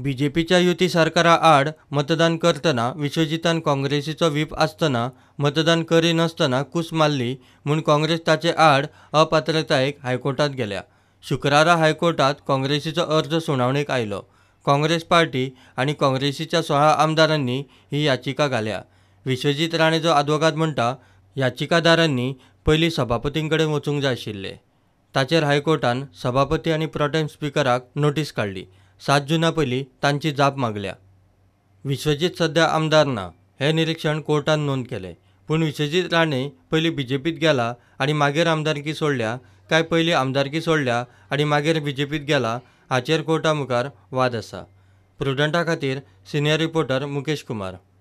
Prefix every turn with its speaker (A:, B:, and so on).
A: B J पीच्या युती सरकारा आड मतदान करतना विश्वजितान काँग्रेसीचो व्हीप आसतना मतदान करिनासतना कूस मारली म्हूण काँग्रेस ताचे आड अपात्रतायेक हायकोर्टात गेल्या शुक्रारा हायकोर्टात काँग्रेसीचो अर्ज सुनावणेक आयलो काँग्रेस पार्टी आणि काँग्रेसीच्या सोळा आमदारांनी ही याचिका घाल्या विश्वजीत राणेचो आदवोगाद म्हणटा याचिकादारांनी पहिली सभापतींकडे वचूंक जाय आशिल्ले ताचेर हायकोर्टान सभापती आनी प्रॉटेम स्पिकराक नोटीस काढली सात जुना पहिली तांची जाप मागल्या विश्वजीत सध्या आमदार ना हे निरीक्षण कोर्टान नोंद केले पण विश्वजीत राणे पहिली बी जे पीत गेला आणि मागेर आमदारकी सोडल्या काय पहिली आमदारकी सोडल्या आणि मागेर बी जे पीत गेला हाचेर कोर्टा मुखार वाद असा प्रुडंटा खातीर सिनियर रिपोर्टर मुकेश कुमार